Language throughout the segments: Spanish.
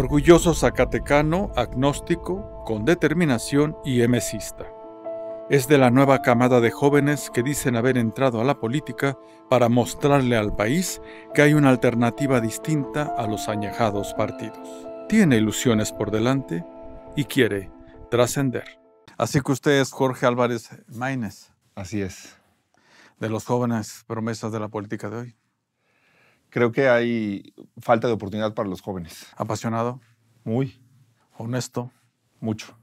orgulloso zacatecano, agnóstico, con determinación y emesista. Es de la nueva camada de jóvenes que dicen haber entrado a la política para mostrarle al país que hay una alternativa distinta a los añejados partidos. Tiene ilusiones por delante y quiere trascender. Así que usted es Jorge Álvarez Maínez. Así es. De los jóvenes promesas de la política de hoy creo que hay falta de oportunidad para los jóvenes. Apasionado. Muy. Honesto. Mucho.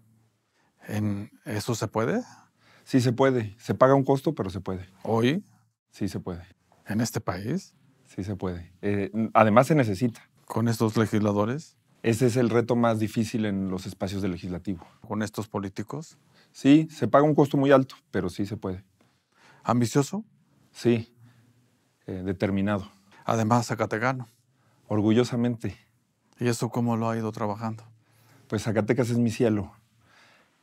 ¿En ¿Eso se puede? Sí, se puede. Se paga un costo, pero se puede. ¿Hoy? Sí, se puede. ¿En este país? Sí, se puede. Eh, además, se necesita. ¿Con estos legisladores? Ese es el reto más difícil en los espacios del legislativo. ¿Con estos políticos? Sí, se paga un costo muy alto, pero sí se puede. ¿Ambicioso? Sí, eh, determinado además zacatecano. Orgullosamente. ¿Y eso cómo lo ha ido trabajando? Pues Zacatecas es mi cielo.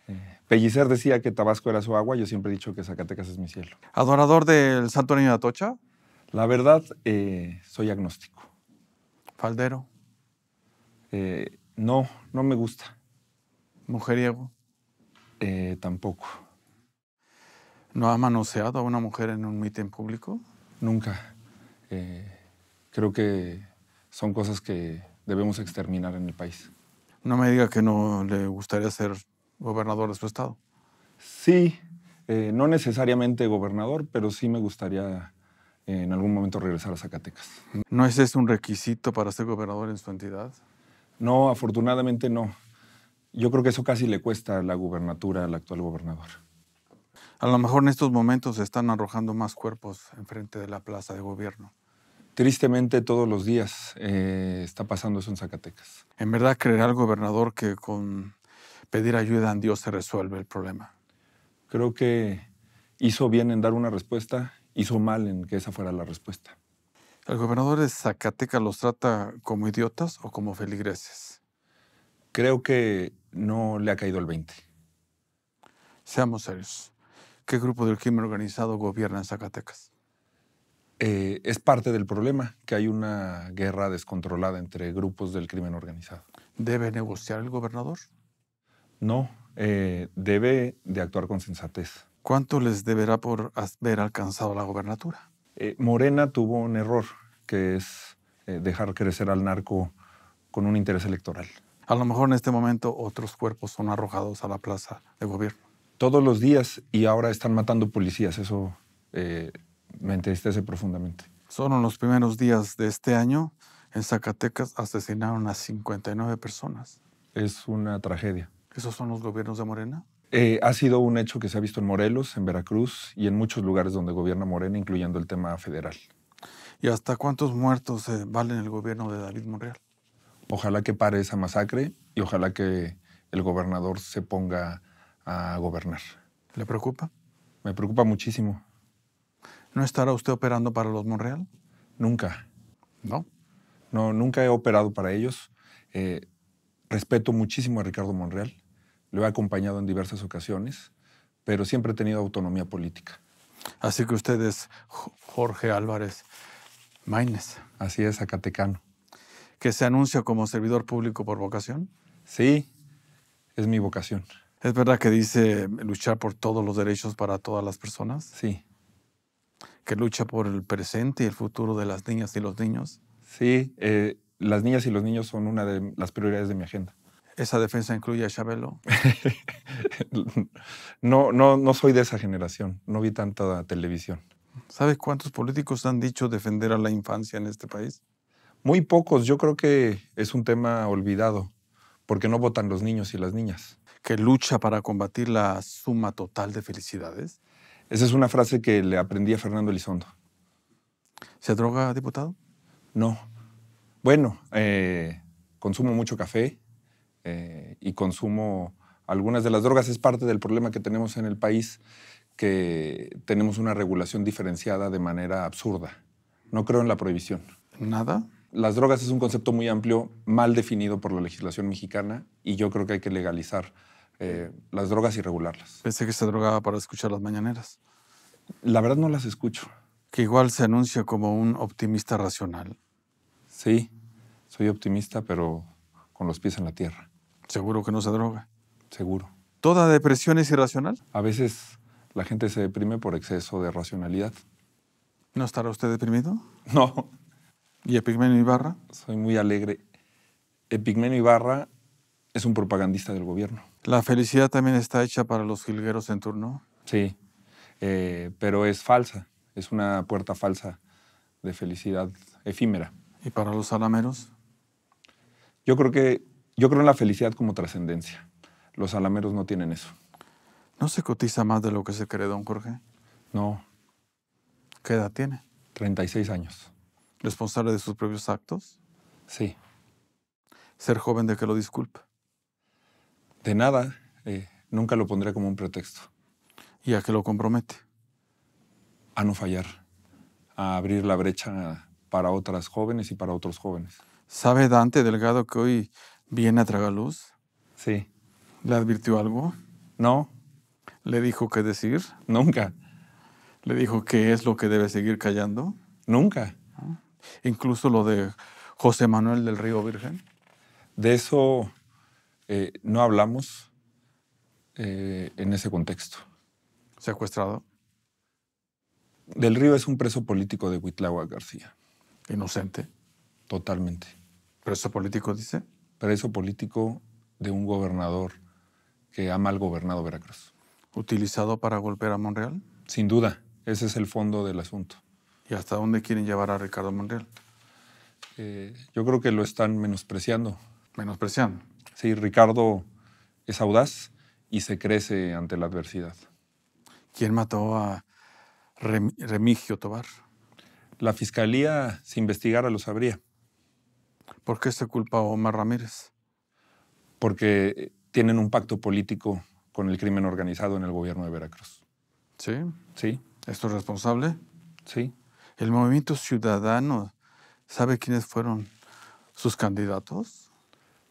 Eh, Pellicer decía que Tabasco era su agua, yo siempre he dicho que Zacatecas es mi cielo. ¿Adorador del Santo Niño de Atocha? La verdad, eh, soy agnóstico. ¿Faldero? Eh, no, no me gusta. ¿Mujeriego? tampoco. ¿No ha manoseado a una mujer en un mitin público? Nunca creo que son cosas que debemos exterminar en el país. No me diga que no le gustaría ser gobernador de su estado. Sí, eh, no necesariamente gobernador, pero sí me gustaría eh, en algún momento regresar a Zacatecas. ¿No es ese un requisito para ser gobernador en su entidad? No, afortunadamente no. Yo creo que eso casi le cuesta la gubernatura al actual gobernador. A lo mejor en estos momentos se están arrojando más cuerpos enfrente de la plaza de gobierno. Tristemente todos los días eh, está pasando eso en Zacatecas. ¿En verdad creerá el gobernador que con pedir ayuda a Dios se resuelve el problema? Creo que hizo bien en dar una respuesta, hizo mal en que esa fuera la respuesta. ¿El gobernador de Zacatecas los trata como idiotas o como feligreses? Creo que no le ha caído el 20. Seamos serios. ¿Qué grupo del crimen organizado gobierna en Zacatecas? Eh, es parte del problema, que hay una guerra descontrolada entre grupos del crimen organizado. ¿Debe negociar el gobernador? No, eh, debe de actuar con sensatez. ¿Cuánto les deberá por haber alcanzado la gobernatura? Eh, Morena tuvo un error, que es dejar crecer al narco con un interés electoral. A lo mejor en este momento otros cuerpos son arrojados a la plaza de gobierno. Todos los días y ahora están matando policías, eso me entristece profundamente. Solo en los primeros días de este año, en Zacatecas asesinaron a 59 personas. Es una tragedia. ¿Esos son los gobiernos de Morena? Eh, ha sido un hecho que se ha visto en Morelos, en Veracruz y en muchos lugares donde gobierna Morena, incluyendo el tema federal. ¿Y hasta cuántos muertos eh, valen el gobierno de David Monreal? Ojalá que pare esa masacre y ojalá que el gobernador se ponga a gobernar. ¿Le preocupa? Me preocupa muchísimo. ¿no estará usted operando para los Monreal? Nunca, ¿no? No, nunca he operado para ellos. Eh, respeto muchísimo a Ricardo Monreal, lo he acompañado en diversas ocasiones, pero siempre he tenido autonomía política. Así que usted es Jorge Álvarez Maínez. Así es, Zacatecano. ¿Que se anuncia como servidor público por vocación? Sí, es mi vocación. ¿Es verdad que dice luchar por todos los derechos para todas las personas? Sí que lucha por el presente y el futuro de las niñas y los niños. Sí, eh, las niñas y los niños son una de las prioridades de mi agenda. ¿Esa defensa incluye a Chabelo? no, no, no soy de esa generación. No vi tanta televisión. ¿Sabes cuántos políticos han dicho defender a la infancia en este país? Muy pocos. Yo creo que es un tema olvidado, porque no votan los niños y las niñas. ¿Que lucha para combatir la suma total de felicidades? Esa es una frase que le aprendí a Fernando Elizondo. ¿Se droga, diputado? No. Bueno, eh, consumo mucho café eh, y consumo algunas de las drogas. Es parte del problema que tenemos en el país, que tenemos una regulación diferenciada de manera absurda. No creo en la prohibición. ¿Nada? Las drogas es un concepto muy amplio, mal definido por la legislación mexicana y yo creo que hay que legalizar eh, las drogas y regularlas. Pensé que se drogaba para escuchar las mañaneras. La verdad no las escucho. Que igual se anuncia como un optimista racional. Sí, soy optimista, pero con los pies en la tierra. Seguro que no se droga. Seguro. ¿Toda depresión es irracional? A veces la gente se deprime por exceso de racionalidad. ¿No estará usted deprimido? No. ¿Y Epigmenio Ibarra? Soy muy alegre. Epigmenio Ibarra es un propagandista del gobierno. ¿La felicidad también está hecha para los jilgueros en turno? Sí, eh, pero es falsa, es una puerta falsa de felicidad efímera. ¿Y para los alameros? Yo creo que yo creo en la felicidad como trascendencia. Los alameros no tienen eso. ¿No se cotiza más de lo que se cree, don Jorge? No. ¿Qué edad tiene? 36 años. ¿Responsable de sus propios actos? Sí. Ser joven de que lo disculpa de nada, eh, nunca lo pondré como un pretexto. ¿Y a qué lo compromete? A no fallar, a abrir la brecha para otras jóvenes y para otros jóvenes. ¿Sabe Dante Delgado que hoy viene a Tragaluz? Sí. ¿Le advirtió algo? No. ¿Le dijo qué decir? Nunca. ¿Le dijo qué es lo que debe seguir callando? Nunca. Ah. ¿Incluso lo de José Manuel del Río Virgen? De eso eh, no hablamos eh, en ese contexto. ¿Secuestrado? Del Río es un preso político de Huitlahua García. ¿Inocente? Totalmente. ¿Preso político, dice? Preso político de un gobernador que ha mal gobernado Veracruz. ¿Utilizado para golpear a Monreal? Sin duda, ese es el fondo del asunto. ¿Y hasta dónde quieren llevar a Ricardo Monreal? Eh, yo creo que lo están menospreciando. ¿Menospreciando? Sí, Ricardo es audaz y se crece ante la adversidad. ¿Quién mató a Remigio Tobar? La fiscalía, si investigara, lo sabría. ¿Por qué se culpa Omar Ramírez? Porque eh, tienen un pacto político con el crimen organizado en el gobierno de Veracruz. ¿Sí? Sí. ¿Esto es responsable? Sí. ¿El movimiento ciudadano sabe quiénes fueron sus candidatos?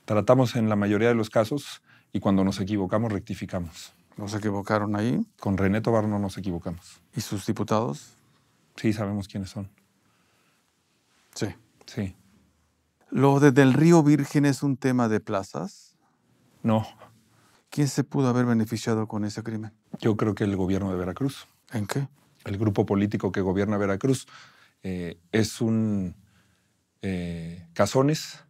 tratamos en la mayoría de los casos y cuando nos equivocamos rectificamos. ¿Nos equivocaron ahí? Con René Tobar no nos equivocamos. ¿Y sus diputados? Sí, sabemos quiénes son. Sí. Sí. ¿Lo desde el Río Virgen es un tema de plazas? No. ¿Quién se pudo haber beneficiado con ese crimen? Yo creo que el gobierno de Veracruz. ¿En qué? El grupo político que gobierna Veracruz eh, es un eh, Casones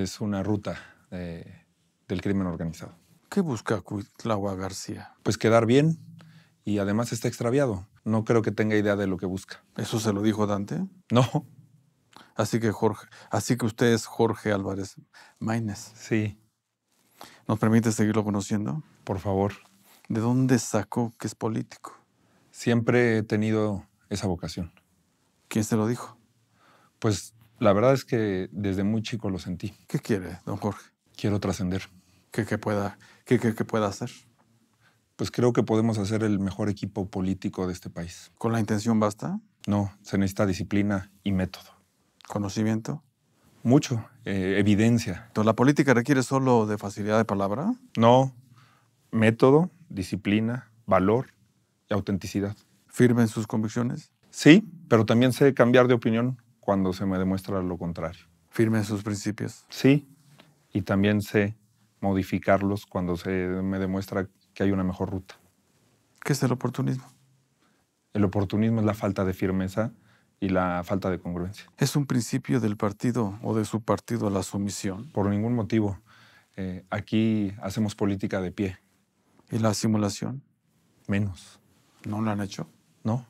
es una ruta eh, del crimen organizado. ¿Qué busca Cuitlahua García? Pues quedar bien y además está extraviado. No creo que tenga idea de lo que busca. ¿Eso se lo dijo Dante? No. Así que Jorge, así que usted es Jorge Álvarez Maínez. Sí. ¿Nos permite seguirlo conociendo? Por favor. ¿De dónde sacó que es político? Siempre he tenido esa vocación. ¿Quién se lo dijo? Pues la verdad es que desde muy chico lo sentí. ¿Qué quiere, don Jorge? Quiero trascender. ¿Qué, que pueda, pueda hacer? Pues creo que podemos hacer el mejor equipo político de este país. ¿Con la intención basta? No, se necesita disciplina y método. ¿Conocimiento? Mucho, eh, evidencia. Entonces, ¿la política requiere solo de facilidad de palabra? No, método, disciplina, valor y autenticidad. ¿Firme en sus convicciones? Sí, pero también sé cambiar de opinión cuando se me demuestra lo contrario. Firme en sus principios. Sí, y también sé modificarlos cuando se me demuestra que hay una mejor ruta. ¿Qué es el oportunismo? El oportunismo es la falta de firmeza y la falta de congruencia. ¿Es un principio del partido o de su partido la sumisión? Por ningún motivo. Eh, aquí hacemos política de pie. ¿Y la simulación? Menos. ¿No la han hecho? No.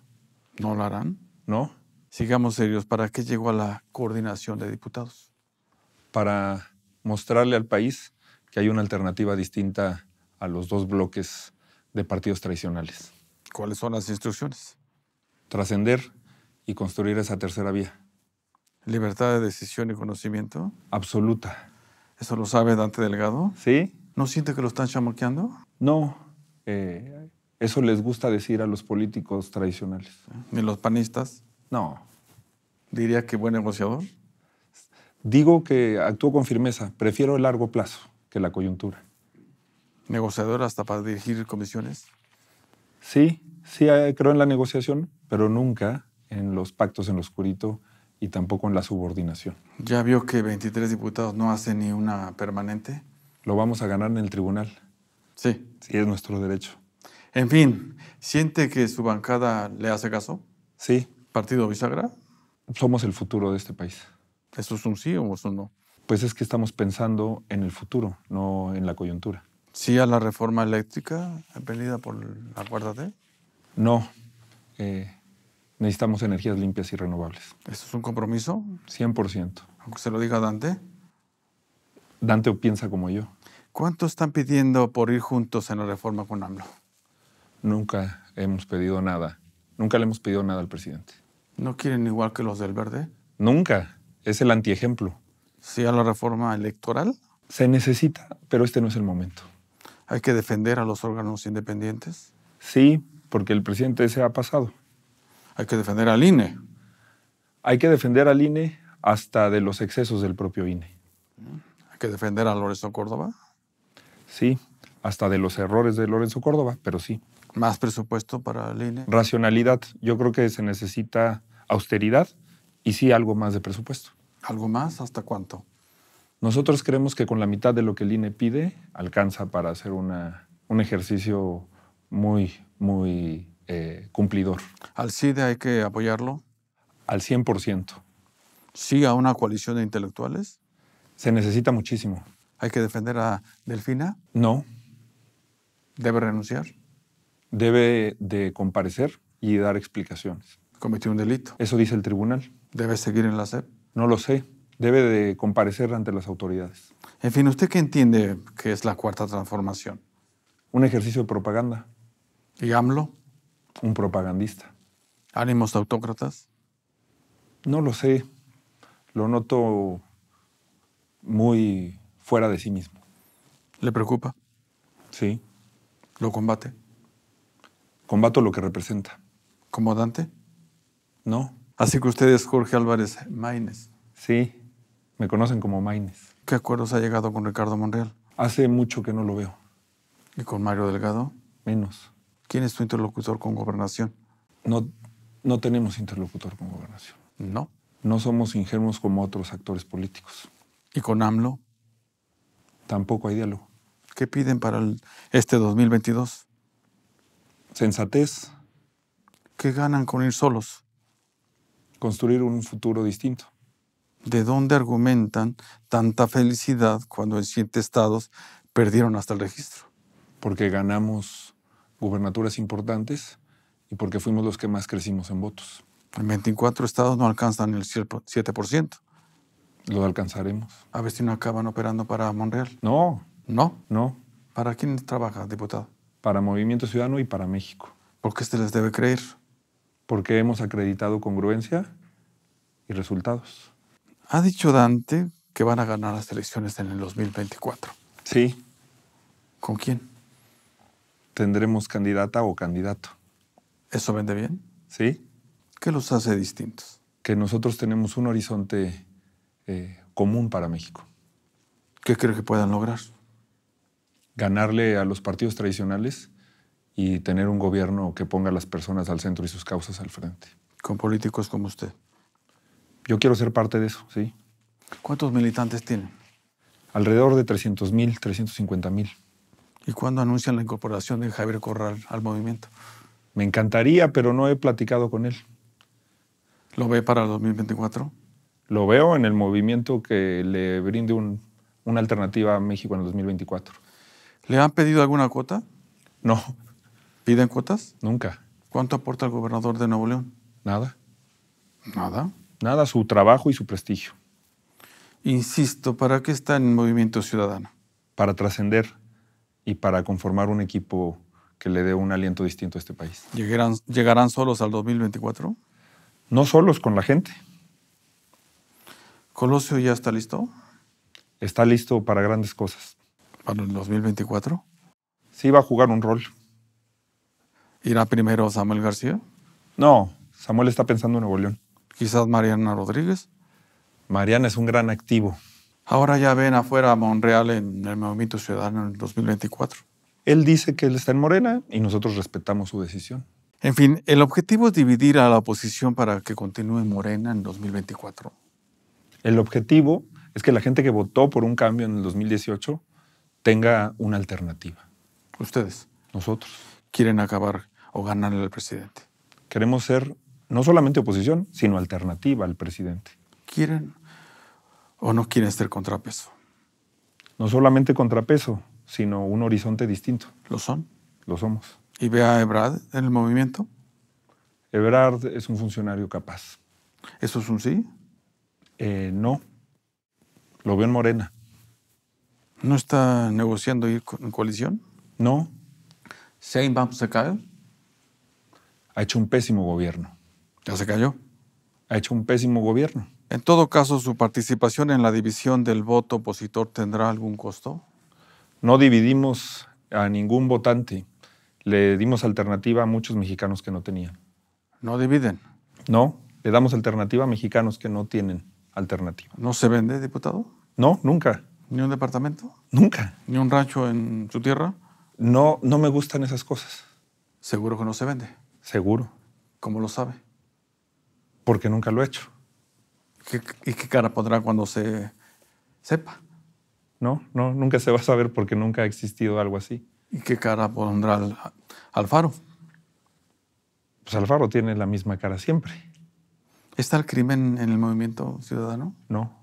¿No la harán? No. Sigamos serios, ¿para qué llegó a la coordinación de diputados? Para mostrarle al país que hay una alternativa distinta a los dos bloques de partidos tradicionales. ¿Cuáles son las instrucciones? Trascender y construir esa tercera vía. ¿Libertad de decisión y conocimiento? Absoluta. ¿Eso lo sabe Dante Delgado? Sí. ¿No siente que lo están chamoqueando? No. Eh, eso les gusta decir a los políticos tradicionales. ¿Ni los panistas? No. ¿Diría que buen negociador? Digo que actúo con firmeza. Prefiero el largo plazo que la coyuntura. ¿Negociador hasta para dirigir comisiones? Sí, sí eh, creo en la negociación, pero nunca en los pactos en lo oscurito y tampoco en la subordinación. ¿Ya vio que 23 diputados no hacen ni una permanente? Lo vamos a ganar en el tribunal. Sí. Sí, es nuestro derecho. En fin, ¿siente que su bancada le hace caso? Sí, ¿Partido bisagra? Somos el futuro de este país. ¿Eso es un sí o es un no? Pues es que estamos pensando en el futuro, no en la coyuntura. ¿Sí a la reforma eléctrica emprendida por la cuarta T? No. Eh, necesitamos energías limpias y renovables. ¿Eso es un compromiso? 100%. Aunque se lo diga Dante. Dante piensa como yo. ¿Cuánto están pidiendo por ir juntos en la reforma con AMLO? Nunca hemos pedido nada. Nunca le hemos pedido nada al presidente. ¿No quieren igual que los del verde? Nunca. Es el antiejemplo. ¿Sí a la reforma electoral? Se necesita, pero este no es el momento. ¿Hay que defender a los órganos independientes? Sí, porque el presidente se ha pasado. Hay que defender al INE. Hay que defender al INE hasta de los excesos del propio INE. Hay que defender a Lorenzo Córdoba. Sí, hasta de los errores de Lorenzo Córdoba, pero sí. Más presupuesto para el INE. Racionalidad. Yo creo que se necesita austeridad y sí algo más de presupuesto. ¿Algo más? ¿Hasta cuánto? Nosotros creemos que con la mitad de lo que el INE pide alcanza para hacer una, un ejercicio muy, muy eh, cumplidor. ¿Al CIDE hay que apoyarlo? Al 100%. ¿Sí a una coalición de intelectuales? Se necesita muchísimo. ¿Hay que defender a Delfina? No. ¿Debe renunciar? debe de comparecer y dar explicaciones. Cometió un delito. Eso dice el tribunal. ¿Debe seguir en la SEP? No lo sé. Debe de comparecer ante las autoridades. En fin, ¿usted qué entiende que es la cuarta transformación? Un ejercicio de propaganda. ¿Y AMLO? Un propagandista. ¿Ánimos autócratas? No lo sé. Lo noto muy fuera de sí mismo. ¿Le preocupa? Sí. ¿Lo combate? combato lo que representa. ¿Como Dante? No. Así que usted es Jorge Álvarez Maínez. Sí, me conocen como Maínez. ¿Qué acuerdos ha llegado con Ricardo Monreal? Hace mucho que no lo veo. ¿Y con Mario Delgado? Menos. ¿Quién es tu interlocutor con gobernación? No, no tenemos interlocutor con gobernación. No. No somos ingenuos como otros actores políticos. ¿Y con AMLO? Tampoco hay diálogo. ¿Qué piden para este 2022? sensatez. ¿Qué ganan con ir solos? Construir un futuro distinto. ¿De dónde argumentan tanta felicidad cuando en siete estados perdieron hasta el registro? Porque ganamos gubernaturas importantes y porque fuimos los que más crecimos en votos. En 24 estados no alcanzan el 7%. Lo alcanzaremos. A ver si no acaban operando para Monreal. No. ¿No? No. ¿Para quién trabaja, diputado? para Movimiento Ciudadano y para México. ¿Por qué se les debe creer? Porque hemos acreditado congruencia y resultados. Ha dicho Dante que van a ganar las elecciones en el 2024. Sí. ¿Con quién? Tendremos candidata o candidato. ¿Eso vende bien? Sí. ¿Qué los hace distintos? Que nosotros tenemos un horizonte eh, común para México. ¿Qué cree que puedan lograr? ganarle a los partidos tradicionales y tener un gobierno que ponga a las personas al centro y sus causas al frente. Con políticos como usted. Yo quiero ser parte de eso, sí. ¿Cuántos militantes tiene? Alrededor de 300.000, 350.000. ¿Y cuándo anuncian la incorporación de Javier Corral al movimiento? Me encantaría, pero no he platicado con él. ¿Lo ve para el 2024? Lo veo en el movimiento que le brinde una alternativa a México en el 2024. ¿Le han pedido alguna cuota? No. ¿Piden cuotas? Nunca. ¿Cuánto aporta el gobernador de Nuevo León? Nada. Nada. Nada, su trabajo y su prestigio. Insisto, ¿para qué está en Movimiento Ciudadano? Para trascender y para conformar un equipo que le dé un aliento distinto a este país. ¿Llegarán, ¿Llegarán solos al 2024? No solos, con la gente. ¿Colosio ya está listo? Está listo para grandes cosas para el 2024? Sí va a jugar un rol. ¿Irá primero Samuel García? No, Samuel está pensando en Nuevo León. Quizás Mariana Rodríguez. Mariana es un gran activo. Ahora ya ven afuera a Monreal en el Movimiento Ciudadano en el 2024. Él dice que él está en Morena y nosotros respetamos su decisión. En fin, el objetivo es dividir a la oposición para que continúe Morena en 2024. El objetivo es que la gente que votó por un cambio en el 2018 tenga una alternativa. Ustedes. Nosotros. Quieren acabar o ganarle al presidente. Queremos ser no solamente oposición, sino alternativa al presidente. ¿Quieren o no quieren ser contrapeso? No solamente contrapeso, sino un horizonte distinto. ¿Lo son? Lo somos. ¿Y ve a Ebrard en el movimiento? Ebrard es un funcionario capaz. ¿Eso es un sí? Eh, no. Lo veo en Morena. ¿No está negociando ir en coalición? No. vamos pues, se cae Ha hecho un pésimo gobierno. ¿Ya se cayó? Ha hecho un pésimo gobierno. En todo caso, ¿su participación en la división del voto opositor tendrá algún costo? No dividimos a ningún votante. Le dimos alternativa a muchos mexicanos que no tenían. ¿No dividen? No, le damos alternativa a mexicanos que no tienen alternativa. ¿No se vende, diputado? No, nunca. ¿Ni un departamento? Nunca. ¿Ni un rancho en su tierra? No, no me gustan esas cosas. ¿Seguro que no se vende? Seguro. ¿Cómo lo sabe? Porque nunca lo he hecho. ¿Y qué cara pondrá cuando se sepa? No, no, nunca se va a saber porque nunca ha existido algo así. ¿Y qué cara pondrá Alfaro? Pues Alfaro tiene la misma cara siempre. ¿Está el crimen en el movimiento ciudadano? No.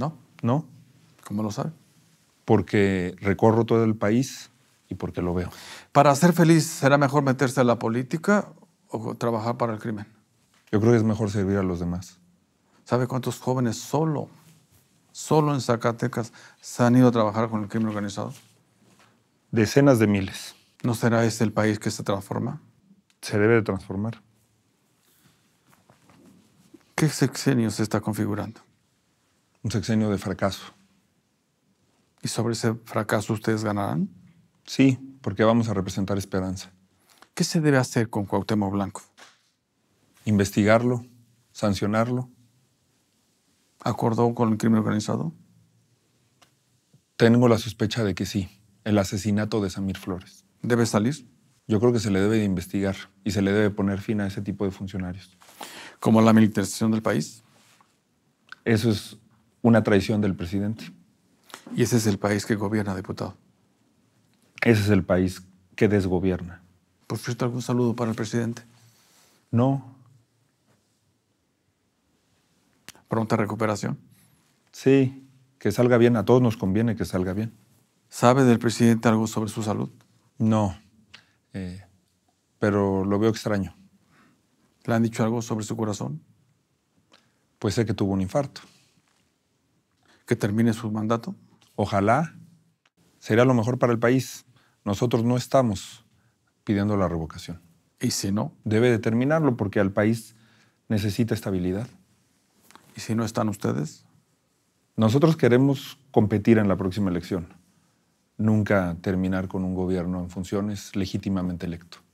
No. No. ¿Cómo lo sabe? Porque recorro todo el país y porque lo veo. Para ser feliz, ¿será mejor meterse a la política o trabajar para el crimen? Yo creo que es mejor servir a los demás. ¿Sabe cuántos jóvenes solo, solo en Zacatecas se han ido a trabajar con el crimen organizado? Decenas de miles. ¿No será ese el país que se transforma? Se debe de transformar. ¿Qué sexenio se está configurando? un sexenio de fracaso. ¿Y sobre ese fracaso ustedes ganarán? Sí, porque vamos a representar esperanza. ¿Qué se debe hacer con Cuauhtémoc Blanco? Investigarlo, sancionarlo. ¿Acordó con el crimen organizado? Tengo la sospecha de que sí, el asesinato de Samir Flores. ¿Debe salir? Yo creo que se le debe de investigar y se le debe poner fin a ese tipo de funcionarios. ¿Como la militarización del país? Eso es una traición del presidente. ¿Y ese es el país que gobierna, diputado? Ese es el país que desgobierna. ¿Por cierto, algún saludo para el presidente? No. ¿Pronta recuperación? Sí, que salga bien. A todos nos conviene que salga bien. ¿Sabe del presidente algo sobre su salud? No, eh, pero lo veo extraño. ¿Le han dicho algo sobre su corazón? Pues sé que tuvo un infarto que termine su mandato? Ojalá. Sería lo mejor para el país. Nosotros no estamos pidiendo la revocación. ¿Y si no? Debe determinarlo porque al país necesita estabilidad. ¿Y si no están ustedes? Nosotros queremos competir en la próxima elección, nunca terminar con un gobierno en funciones legítimamente electo.